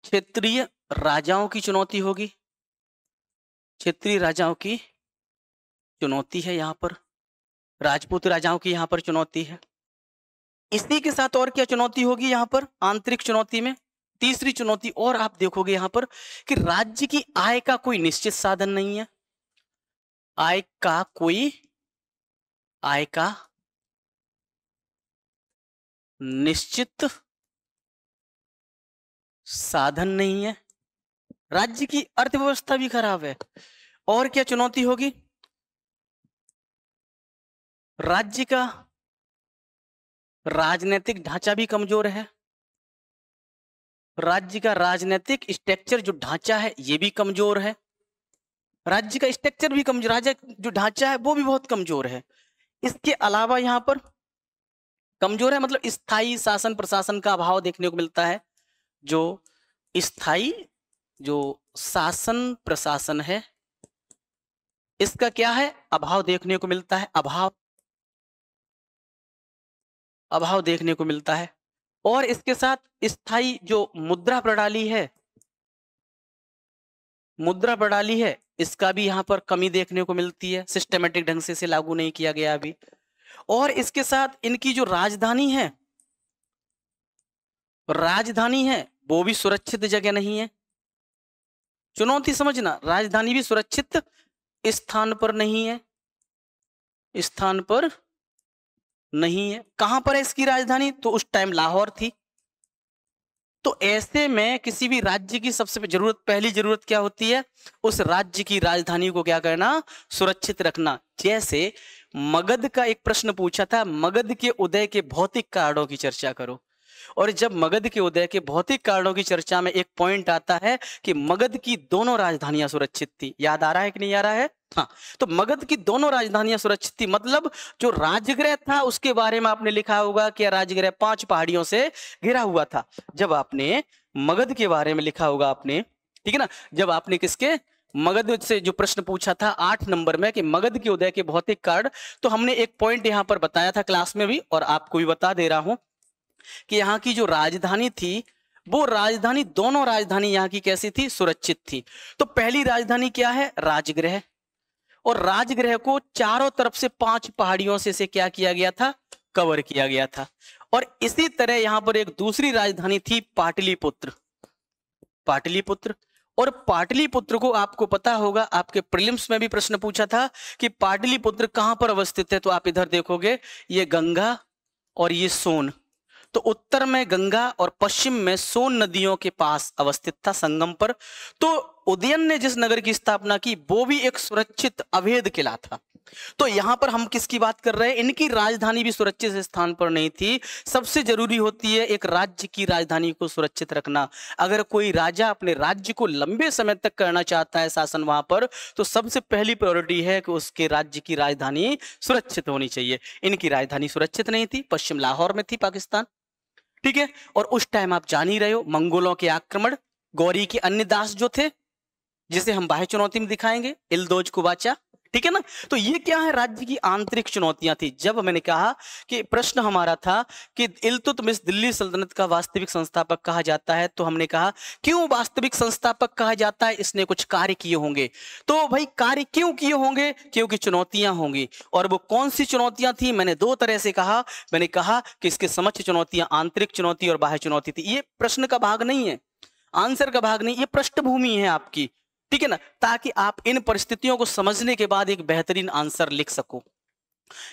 क्षेत्रीय राजाओं की चुनौती होगी क्षेत्रीय राजाओं की चुनौती है यहाँ पर राजपूत राजाओं की यहाँ पर चुनौती है इसी के साथ और क्या चुनौती होगी यहाँ पर आंतरिक चुनौती में तीसरी चुनौती और आप देखोगे यहाँ पर कि राज्य की आय का कोई निश्चित साधन नहीं है आय का कोई आय का निश्चित साधन नहीं है राज्य की अर्थव्यवस्था भी खराब है और क्या चुनौती होगी राज्य का राजनीतिक ढांचा भी कमजोर है राज्य का राजनीतिक स्ट्रक्चर जो ढांचा है ये भी कमजोर है राज्य का स्ट्रक्चर भी कमजोर राज्य जो ढांचा है वो भी बहुत कमजोर है इसके अलावा यहां पर कमजोर है मतलब स्थायी शासन प्रशासन का अभाव देखने को मिलता है जो स्थाई जो शासन प्रशासन है इसका क्या है अभाव देखने को मिलता है अभाव अभाव देखने को मिलता है और इसके साथ स्थाई जो मुद्रा प्रणाली है मुद्रा प्रणाली है इसका भी यहां पर कमी देखने को मिलती है सिस्टमेटिक ढंग से इसे लागू नहीं किया गया अभी और इसके साथ इनकी जो राजधानी है राजधानी है वो भी सुरक्षित जगह नहीं है चुनौती समझना राजधानी भी सुरक्षित स्थान पर नहीं है स्थान पर नहीं है कहां पर है इसकी राजधानी तो उस टाइम लाहौर थी तो ऐसे में किसी भी राज्य की सबसे जरूरत पहली जरूरत क्या होती है उस राज्य की राजधानी को क्या करना सुरक्षित रखना जैसे मगध का एक प्रश्न पूछा था मगध के उदय के भौतिक कारणों की चर्चा करो और जब मगध के उदय के भौतिक कारणों की चर्चा में एक पॉइंट आता है कि मगध की दोनों राजधानियां सुरक्षित थी याद आ रहा है कि नहीं आ रहा है हाँ तो मगध की दोनों राजधानियां सुरक्षित थी मतलब जो राजगृह था उसके बारे में आपने लिखा होगा कि राजगृह पांच पहाड़ियों से घिरा हुआ था जब आपने मगध के बारे में लिखा होगा आपने ठीक है ना जब आपने किसके मगध से जो प्रश्न पूछा था आठ नंबर में कि मगध के उदय के भौतिक कारण तो हमने एक पॉइंट यहां पर बताया था क्लास में भी और आपको भी बता दे रहा हूं कि यहाँ की जो राजधानी थी वो राजधानी दोनों राजधानी यहाँ की कैसी थी सुरक्षित थी तो पहली राजधानी क्या है राजगृह और राजगृह को चारों तरफ से पांच पहाड़ियों से, से क्या किया गया था कवर किया गया था और इसी तरह यहां पर एक दूसरी राजधानी थी पाटलिपुत्र पाटलिपुत्र और पाटलिपुत्र को आपको पता होगा आपके प्रिलिम्स में भी प्रश्न पूछा था कि पाटलिपुत्र कहां पर अवस्थित है तो आप इधर देखोगे ये गंगा और ये सोन तो उत्तर में गंगा और पश्चिम में सोन नदियों के पास अवस्थित था संगम पर तो उदयन ने जिस नगर की स्थापना की वो भी एक सुरक्षित अभेद किला था तो यहां पर हम किसकी बात कर रहे हैं इनकी राजधानी भी सुरक्षित स्थान पर नहीं थी सबसे जरूरी होती है एक राज्य की राजधानी को सुरक्षित रखना अगर कोई राजा अपने राज्य को लंबे समय तक करना चाहता है शासन वहां पर तो सबसे पहली प्रायोरिटी है कि उसके राज्य की राजधानी सुरक्षित होनी चाहिए इनकी राजधानी सुरक्षित नहीं थी पश्चिम लाहौर में थी पाकिस्तान ठीक है और उस टाइम आप जान ही रहे हो मंगोलों के आक्रमण गौरी के अन्य दास जो थे जिसे हम बाह्य चुनौती में दिखाएंगे इलदोज कुबाचा ठीक है ना तो ये क्या है राज्य की आंतरिक चुनौतियां थी जब मैंने कहा कि प्रश्न हमारा था कि इलतुतमिस दिल्ली सल्तनत का वास्तविक संस्थापक कहा जाता है तो हमने कहा क्यों वास्तविक संस्थापक कहा जाता है इसने कुछ कार्य किए होंगे तो भाई कार्य क्यों किए होंगे क्योंकि चुनौतियां होंगी और वो कौन सी चुनौतियां थी मैंने दो तरह से कहा मैंने कहा कि इसके समक्ष चुनौतियां आंतरिक चुनौती और बाह्य चुनौती थी ये प्रश्न का भाग नहीं है आंसर का भाग नहीं ये पृष्ठभूमि है आपकी ठीक है ना ताकि आप इन परिस्थितियों को समझने के बाद एक बेहतरीन आंसर लिख सको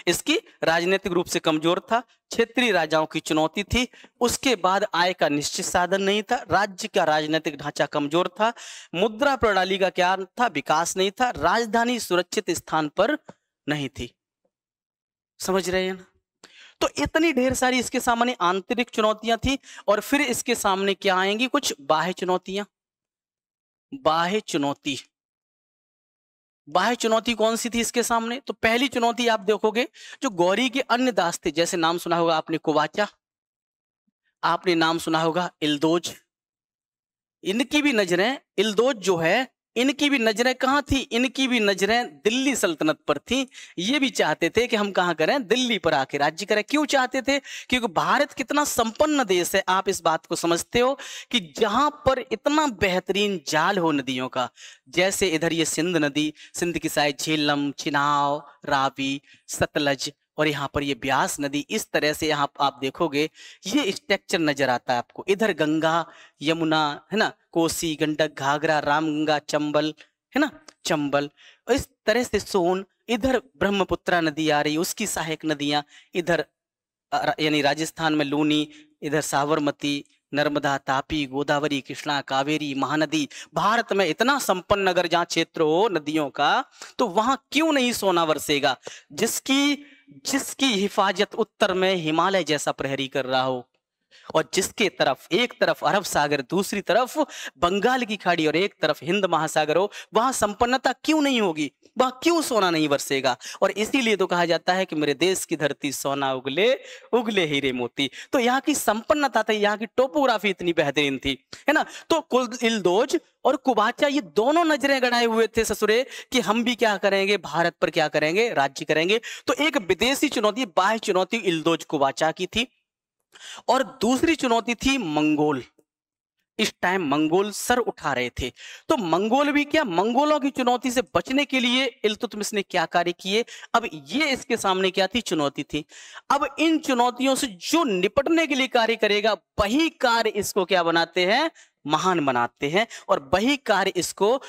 इसकी राजनीतिक रूप से कमजोर था क्षेत्रीय राजाओं की चुनौती थी उसके बाद आय का निश्चित साधन नहीं था राज्य का राजनीतिक ढांचा कमजोर था मुद्रा प्रणाली का क्या था विकास नहीं था राजधानी सुरक्षित स्थान पर नहीं थी समझ रहे हैं ना तो इतनी ढेर सारी इसके सामने आंतरिक चुनौतियां थी और फिर इसके सामने क्या आएंगी कुछ बाह्य चुनौतियां बाह्य चुनौती बाह्य चुनौती कौन सी थी इसके सामने तो पहली चुनौती आप देखोगे जो गौरी के अन्य दास थे जैसे नाम सुना होगा आपने कुवाचा आपने नाम सुना होगा इल्दोज इनकी भी नजरें इल्दोज जो है इनकी भी नजरें कहाँ थी इनकी भी नजरें दिल्ली सल्तनत पर थी ये भी चाहते थे कि हम कहाँ करें दिल्ली पर आके राज्य करें क्यों चाहते थे क्योंकि भारत कितना संपन्न देश है आप इस बात को समझते हो कि जहां पर इतना बेहतरीन जाल हो नदियों का जैसे इधर ये सिंध नदी सिंध की साइड झेलम चिनाव रावी सतलज और यहाँ पर ये ब्यास नदी इस तरह से यहाँ आप देखोगे ये स्ट्रक्चर नजर आता है आपको इधर गंगा यमुना है ना कोसी गंडक घाघरा रामगंगा चंबल है ना चंबल और इस तरह से सोन इधर ब्रह्मपुत्रा नदी आ रही उसकी सहायक नदियां इधर यानी राजस्थान में लूनी इधर साबरमती नर्मदा तापी गोदावरी कृष्णा कावेरी महानदी भारत में इतना संपन्न अगर जहां क्षेत्र हो नदियों का तो वहां क्यों नहीं सोना वरसेगा जिसकी जिसकी हिफाजत उत्तर में हिमालय जैसा प्रहरी कर रहा हो और जिसके तरफ एक तरफ अरब सागर दूसरी तरफ बंगाल की खाड़ी और एक तरफ हिंद महासागर हो वहां संपन्नता क्यों नहीं होगी वहां क्यों सोना नहीं बरसेगा और इसीलिए तो कहा जाता है कि मेरे देश की धरती सोना उगले उगले हीरे मोती तो यहाँ की संपन्नता थी यहाँ की टोपोग्राफी इतनी बेहतरीन थी है ना तो कुल इल्दोज और कुबाचा ये दोनों नजरें गड़ाए हुए थे ससुरे कि हम भी क्या करेंगे भारत पर क्या करेंगे राज्य करेंगे तो एक विदेशी चुनौती बाह्य चुनौती इल्दोज कुबाचा की थी और दूसरी चुनौती थी मंगोल इस टाइम मंगोल सर उठा रहे थे तो मंगोल भी क्या मंगोलों की चुनौती से बचने के लिए इलतुतमिस ने क्या कार्य किए अब ये इसके सामने क्या थी चुनौती थी अब इन चुनौतियों से जो निपटने के लिए कार्य करेगा वही कार्य इसको क्या बनाते हैं महान बनाते हैं और वही कार्य इसको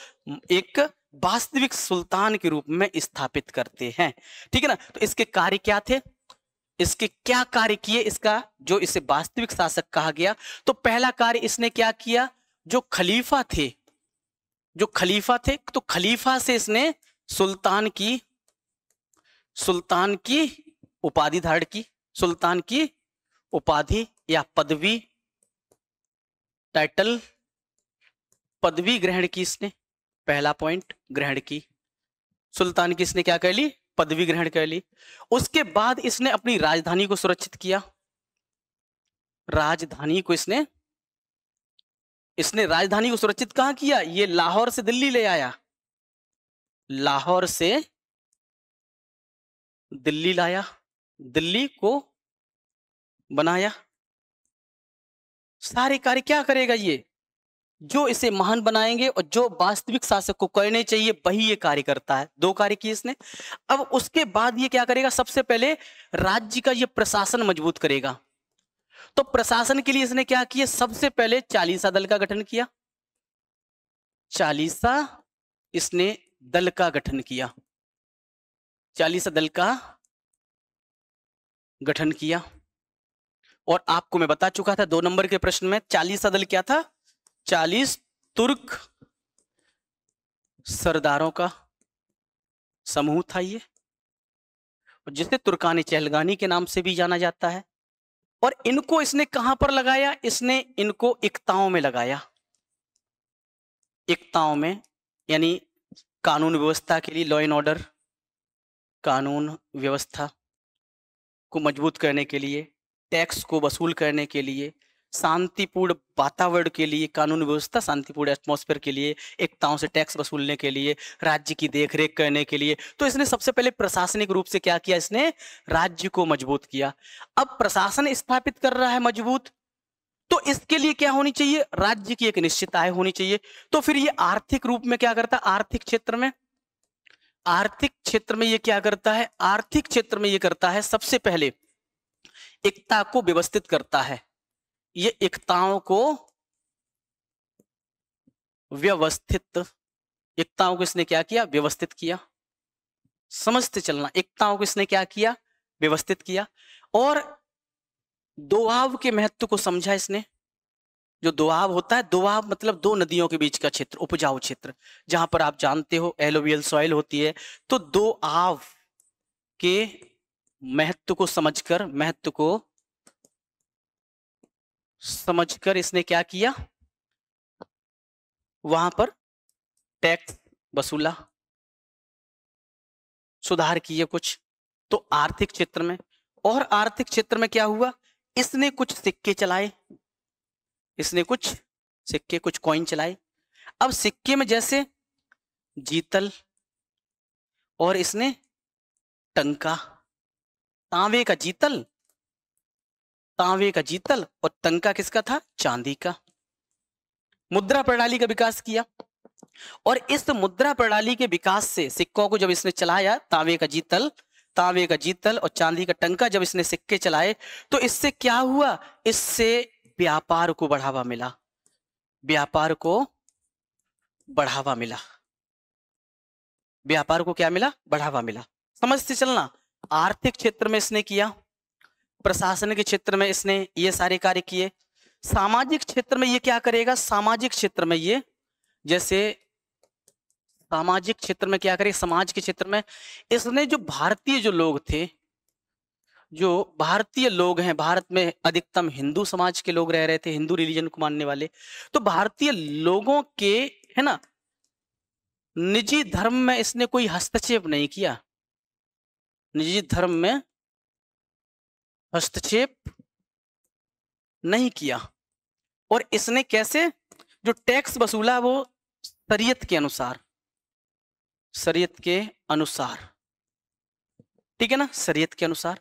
एक वास्तविक सुल्तान के रूप में स्थापित करते हैं ठीक है ना तो इसके कार्य क्या थे इसके क्या कार्य किए इसका जो इसे वास्तविक शासक कहा गया तो पहला कार्य इसने क्या किया जो खलीफा थे जो खलीफा थे तो खलीफा से इसने सुल्तान की सुल्तान की उपाधि धारण की सुल्तान की उपाधि या पदवी टाइटल पदवी ग्रहण की इसने पहला पॉइंट ग्रहण की सुल्तान की इसने क्या कह ली पदवी ग्रहण कर ली उसके बाद इसने अपनी राजधानी को सुरक्षित किया राजधानी को इसने इसने राजधानी को सुरक्षित कहां किया ये लाहौर से दिल्ली ले आया लाहौर से दिल्ली लाया दिल्ली को बनाया सारे कार्य क्या करेगा ये जो इसे महान बनाएंगे और जो वास्तविक शासक को करने चाहिए वही ये कार्य करता है दो कार्य किए इसने अब उसके बाद ये क्या करेगा सबसे पहले राज्य का ये प्रशासन मजबूत करेगा तो प्रशासन के लिए इसने क्या किया सबसे पहले चालीसा दल का गठन किया चालीसा इसने दल का गठन किया चालीसा दल का गठन किया और आपको मैं बता चुका था दो नंबर के प्रश्न में चालीसा दल क्या था चालीस तुर्क सरदारों का समूह था ये और जिसे तुर्कानी चहलगानी के नाम से भी जाना जाता है और इनको इसने कहां पर लगाया इसने इनको एकताओं में लगाया एकताओं में यानी कानून व्यवस्था के लिए लॉ एंड ऑर्डर कानून व्यवस्था को मजबूत करने के लिए टैक्स को वसूल करने के लिए शांतिपूर्ण वातावरण के लिए कानून व्यवस्था शांतिपूर्ण एटमोसफेयर के लिए एकताओं से टैक्स वसूलने के लिए राज्य की देखरेख करने के लिए तो इसने सबसे पहले प्रशासनिक रूप से क्या किया इसने राज्य को मजबूत किया अब प्रशासन स्थापित कर रहा है मजबूत तो इसके लिए क्या होनी चाहिए राज्य की एक निश्चित आय होनी चाहिए तो फिर ये आर्थिक रूप में क्या करता है आर्थिक क्षेत्र में आर्थिक क्षेत्र में ये क्या करता है आर्थिक क्षेत्र में ये करता है सबसे पहले एकता को व्यवस्थित करता है ये एकताओं को व्यवस्थित एकताओं को इसने क्या किया व्यवस्थित किया समझते चलना एकताओं को इसने क्या किया व्यवस्थित किया और दोआब के महत्व को समझा इसने जो दोआब होता है दोआब मतलब दो नदियों के बीच का क्षेत्र उपजाऊ क्षेत्र जहां पर आप जानते हो एलोवियल सॉइल होती है तो दो आव के महत्व को समझकर महत्व को समझकर इसने क्या किया वहां पर टैक्स वसूला सुधार किए कुछ तो आर्थिक क्षेत्र में और आर्थिक क्षेत्र में क्या हुआ इसने कुछ सिक्के चलाए इसने कुछ सिक्के कुछ कॉइन चलाए अब सिक्के में जैसे जीतल और इसने टंका तांबे का जीतल तांवे का जीतल और तंका किसका था चांदी का मुद्रा प्रणाली का विकास किया और इस मुद्रा प्रणाली के विकास से सिक्कों को जब इसने चलाया तांवे का जीतल तांवे का जीतल और चांदी का टंका जब इसने सिक्के चलाए तो इससे क्या हुआ इससे व्यापार को बढ़ावा मिला व्यापार को बढ़ावा मिला व्यापार को क्या मिला बढ़ावा मिला समझते चलना आर्थिक क्षेत्र में इसने किया प्रशासन के क्षेत्र में इसने ये सारे कार्य किए सामाजिक क्षेत्र में ये क्या करेगा सामाजिक क्षेत्र में ये जैसे सामाजिक क्षेत्र में क्या करेगा समाज के क्षेत्र में इसने जो भारतीय जो लोग थे जो भारतीय लोग हैं भारत में अधिकतम हिंदू समाज के लोग रह रहे थे हिंदू रिलीजन को मानने वाले तो भारतीय लोगों के है ना निजी धर्म में इसने कोई हस्तक्षेप नहीं किया निजी धर्म में हस्तक्षेप नहीं किया और इसने कैसे जो टैक्स वसूला वो शरीयत के अनुसार शरीयत के अनुसार ठीक है ना शरीयत के अनुसार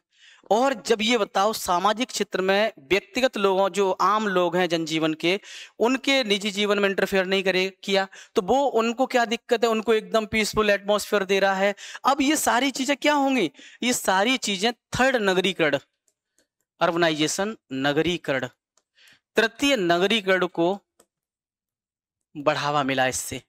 और जब ये बताओ सामाजिक क्षेत्र में व्यक्तिगत लोगों जो आम लोग हैं जनजीवन के उनके निजी जीवन में इंटरफेयर नहीं करे किया तो वो उनको क्या दिक्कत है उनको एकदम पीसफुल एटमोसफेयर दे रहा है अब ये सारी चीजें क्या होंगी ये सारी चीजें थर्ड नगरीकरण अर्बनाइजेशन नगरीकरण तृतीय नगरीकरण को बढ़ावा मिला इससे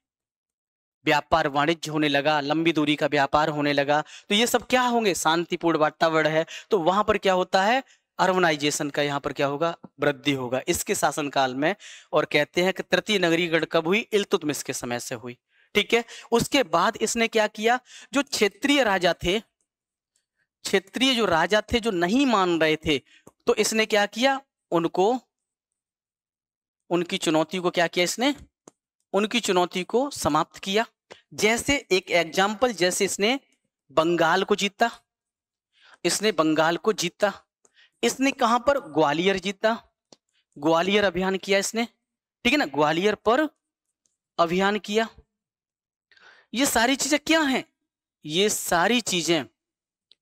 व्यापार वाणिज्य होने लगा लंबी दूरी का व्यापार होने लगा तो ये सब क्या होंगे शांतिपूर्ण वातावरण है तो वहां पर क्या होता है अर्बनाइजेशन का यहाँ पर क्या होगा वृद्धि होगा इसके शासनकाल में और कहते हैं कि तृतीय नगरीकरण कब हुई इलतुतमिस के समय से हुई ठीक है उसके बाद इसने क्या किया जो क्षेत्रीय राजा थे क्षेत्रीय जो राजा थे जो नहीं मान रहे थे तो इसने क्या किया उनको उनकी चुनौती को क्या किया इसने उनकी चुनौती को समाप्त किया जैसे एक एग्जाम्पल जैसे इसने बंगाल को जीता इसने बंगाल को जीता इसने कहां पर ग्वालियर जीता ग्वालियर अभियान किया इसने ठीक है ना ग्वालियर पर अभियान किया ये सारी चीजें क्या हैं ये सारी चीजें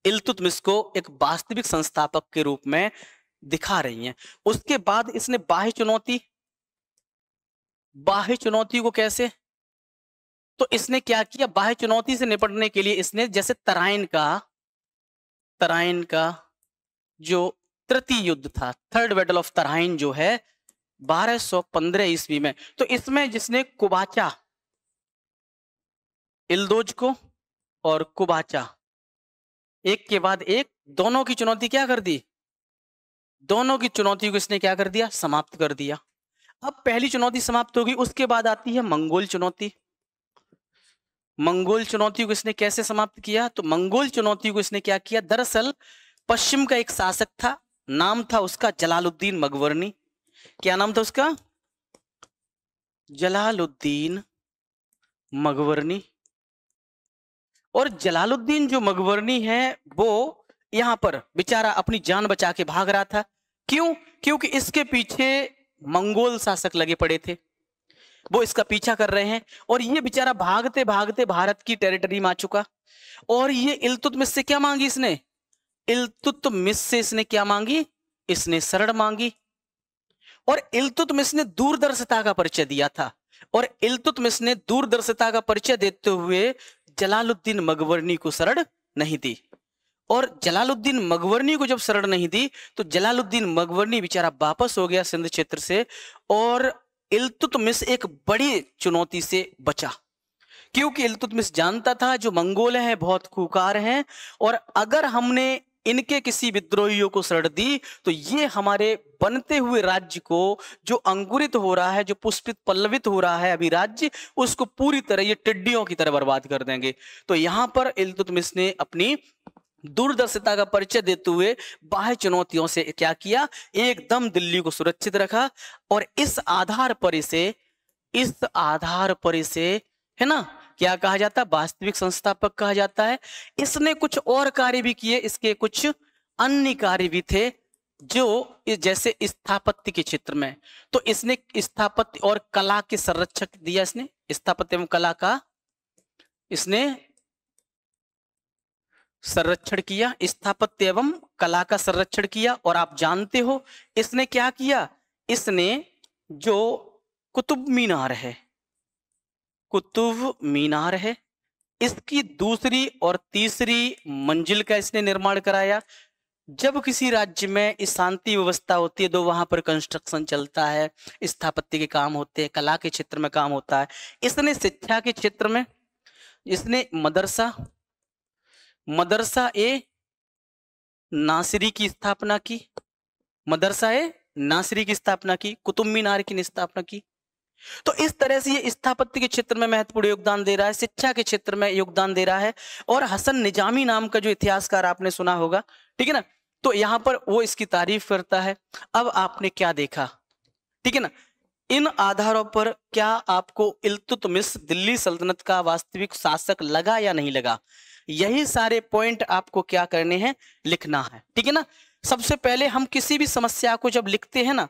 इल्तुतमिश को एक वास्तविक संस्थापक के रूप में दिखा रही हैं उसके बाद इसने बाह्य चुनौती बाह्य चुनौती को कैसे तो इसने क्या किया बाह्य चुनौती से निपटने के लिए इसने जैसे तराइन का तराइन का जो तृतीय युद्ध था थर्ड बैटल ऑफ तराइन जो है 1215 ईस्वी में तो इसमें जिसने कुबाचा इल्दोज को और कुबाचा एक के बाद एक दोनों की चुनौती क्या कर दी दोनों की चुनौती को इसने क्या कर दिया समाप्त कर दिया अब पहली चुनौती समाप्त होगी उसके बाद आती है मंगोल चुनौती मंगोल चुनौती को इसने कैसे समाप्त किया तो मंगोल चुनौती को इसने क्या किया दरअसल पश्चिम का एक शासक था नाम था उसका जलालुद्दीन मगवर्नी क्या नाम था उसका जलालुद्दीन मगवरनी और जलालुद्दीन जो मगवर्नी है वो यहां पर बेचारा अपनी जान बचा के भाग रहा था क्यों क्योंकि इसके पीछे मंगोल शासक लगे पड़े थे वो इसका पीछा कर रहे हैं और ये बेचारा भागते भागते भारत की टेरिटरी में आ चुका और ये मिस से क्या मांगी इसने मिस से इसने क्या मांगी इसने शरण मांगी और मिस ने दूरदर्शिता का परिचय दिया था और मिस ने दूरदर्शिता का परिचय देते हुए जलालुद्दीन मगवरनी को शरण नहीं दी और जलालुद्दीन मगवरनी को जब शरण नहीं दी तो जलालुद्दीन मगवरनी बेचारा वापस हो गया सिंध क्षेत्र से और इल्तुतमिस एक बड़ी चुनौती से बचा क्योंकि इल्तुतमिस जानता था जो मंगोल हैं बहुत खूकार हैं और अगर हमने इनके किसी विद्रोहियों को शरण दी तो ये हमारे बनते हुए राज्य को जो अंकुरित हो रहा है जो पुष्पित पल्लवित हो रहा है अभी राज्य उसको पूरी तरह ये टिड्डियों की तरह बर्बाद कर देंगे तो यहां पर इल्तुतमिश ने अपनी दूरदर्शिता का परिचय देते हुए बाह्य चुनौतियों से क्या किया एकदम दिल्ली को सुरक्षित रखा और इस आधार पर इसे इस आधार पर इसे है ना क्या कहा जाता है वास्तविक संस्थापक कहा जाता है इसने कुछ और कार्य भी किए इसके कुछ अन्य कार्य भी थे जो जैसे स्थापत्य के क्षेत्र में तो इसने स्थापत्य और कला के संरक्षक दिया इसने स्थापत्य एवं कला का इसने संरक्षण किया स्थापत्य एवं कला का संरक्षण किया और आप जानते हो इसने क्या किया इसने जो कुतुब मीनार है कुतुब मीनार है इसकी दूसरी और तीसरी मंजिल का इसने निर्माण कराया जब किसी राज्य में शांति व्यवस्था होती है तो वहां पर कंस्ट्रक्शन चलता है स्थापत्य के काम होते हैं कला के क्षेत्र में काम होता है इसने शिक्षा के क्षेत्र में इसने मदरसा मदरसा ए नासरी की स्थापना की मदरसा ए नासरी की स्थापना की कुतुब मीनार की स्थापना की तो इस तरह से ये स्थापत्य के क्षेत्र में महत्वपूर्ण योगदान दे रहा है शिक्षा के क्षेत्र में योगदान दे रहा है और हसन निजामी नाम का जो इतिहासकार आपने सुना होगा ठीक है ना तो यहां पर वो इसकी तारीफ करता है अब आपने क्या देखा ठीक है ना इन आधारों पर क्या आपको मिस दिल्ली सल्तनत का वास्तविक शासक लगा या नहीं लगा यही सारे पॉइंट आपको क्या करने हैं लिखना है ठीक है ना सबसे पहले हम किसी भी समस्या को जब लिखते हैं ना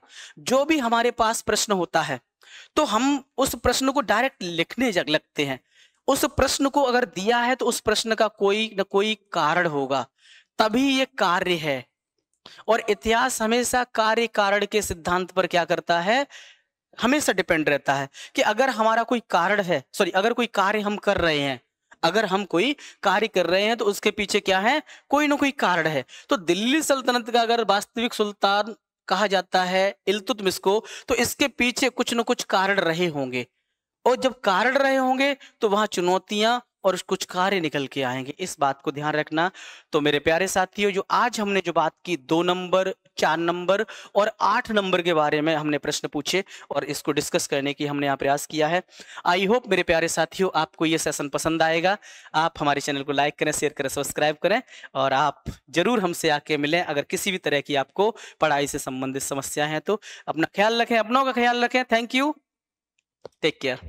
जो भी हमारे पास प्रश्न होता है तो हम उस प्रश्न को डायरेक्ट लिखने जग लगते हैं उस प्रश्न को अगर दिया है तो उस प्रश्न का कोई ना कोई कारण होगा तभी ये कार्य है और इतिहास हमेशा कार्य कारण के सिद्धांत पर क्या करता है हमेशा डिपेंड रहता है कि अगर हमारा कोई कारण है सॉरी अगर कोई कार्य हम कर रहे हैं अगर हम कोई कार्य कर रहे हैं तो उसके पीछे क्या है कोई ना कोई कारण है तो दिल्ली सल्तनत का अगर वास्तविक सुल्तान कहा जाता है इलतुतमिस को तो इसके पीछे कुछ न कुछ कारण रहे होंगे और जब कारण रहे होंगे तो वहां चुनौतियां और कुछ कार्य निकल के आएंगे इस बात को ध्यान रखना तो मेरे प्यारे साथियों जो आज हमने जो बात की दो नंबर चार नंबर और आठ नंबर के बारे में हमने प्रश्न पूछे और इसको डिस्कस करने की हमने यहाँ प्रयास किया है आई होप मेरे प्यारे साथियों आपको ये सेशन पसंद आएगा आप हमारे चैनल को लाइक करें शेयर करें सब्सक्राइब करें और आप जरूर हमसे आके मिलें अगर किसी भी तरह की आपको पढ़ाई से संबंधित समस्या है तो अपना ख्याल रखें अपनों का ख्याल रखें थैंक यू टेक केयर